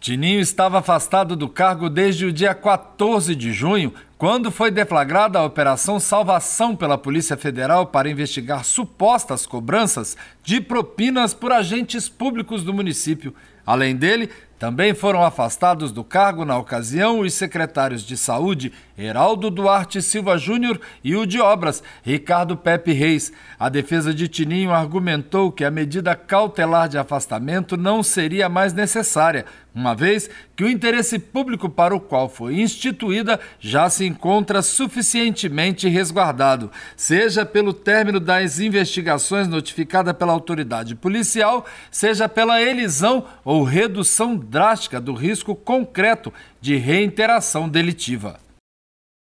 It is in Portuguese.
Tininho estava afastado do cargo desde o dia 14 de junho, quando foi deflagrada a Operação Salvação pela Polícia Federal para investigar supostas cobranças de propinas por agentes públicos do município. Além dele, também foram afastados do cargo na ocasião os secretários de Saúde Heraldo Duarte Silva Júnior e o de Obras Ricardo Pepe Reis. A defesa de Tininho argumentou que a medida cautelar de afastamento não seria mais necessária, uma vez que o interesse público para o qual foi instituída já se encontra suficientemente resguardado, seja pelo término das investigações notificada pela autoridade policial, seja pela elisão ou redução drástica do risco concreto de reinteração delitiva.